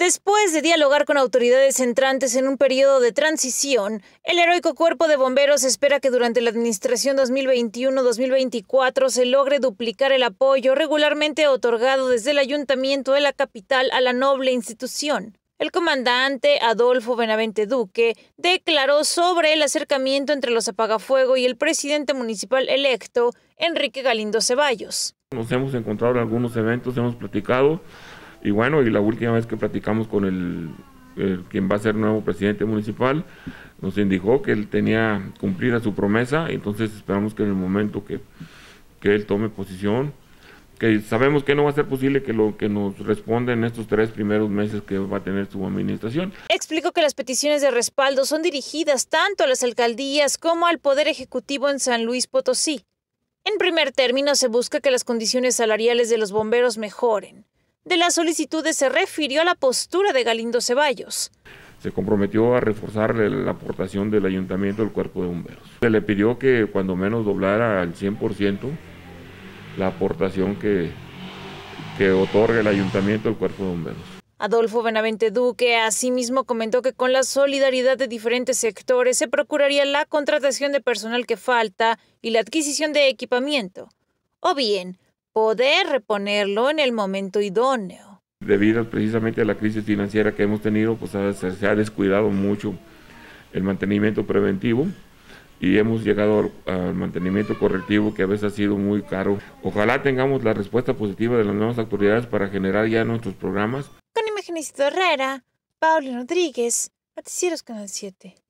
Después de dialogar con autoridades entrantes en un periodo de transición, el heroico cuerpo de bomberos espera que durante la administración 2021-2024 se logre duplicar el apoyo regularmente otorgado desde el ayuntamiento de la capital a la noble institución. El comandante Adolfo Benavente Duque declaró sobre el acercamiento entre los apagafuego y el presidente municipal electo, Enrique Galindo Ceballos. Nos hemos encontrado en algunos eventos, hemos platicado, y bueno, y la última vez que platicamos con el, quien va a ser nuevo presidente municipal, nos indicó que él tenía cumplida su promesa, entonces esperamos que en el momento que, que él tome posición, que sabemos que no va a ser posible que lo que nos responda en estos tres primeros meses que va a tener su administración. Explicó que las peticiones de respaldo son dirigidas tanto a las alcaldías como al Poder Ejecutivo en San Luis Potosí. En primer término, se busca que las condiciones salariales de los bomberos mejoren, de las solicitudes se refirió a la postura de Galindo Ceballos. Se comprometió a reforzar la aportación del ayuntamiento al cuerpo de bomberos. Se le pidió que cuando menos doblara al 100% la aportación que, que otorga el ayuntamiento al cuerpo de bomberos. Adolfo Benavente Duque asimismo comentó que con la solidaridad de diferentes sectores se procuraría la contratación de personal que falta y la adquisición de equipamiento, o bien poder reponerlo en el momento idóneo. Debido precisamente a la crisis financiera que hemos tenido, pues se ha descuidado mucho el mantenimiento preventivo y hemos llegado al, mantenimiento correctivo que a veces ha sido muy caro. Ojalá tengamos la respuesta positiva de las nuevas autoridades para generar ya nuestros programas. Con Imagenicito Herrera, Paulino Rodríguez, Noticieros Canal 7.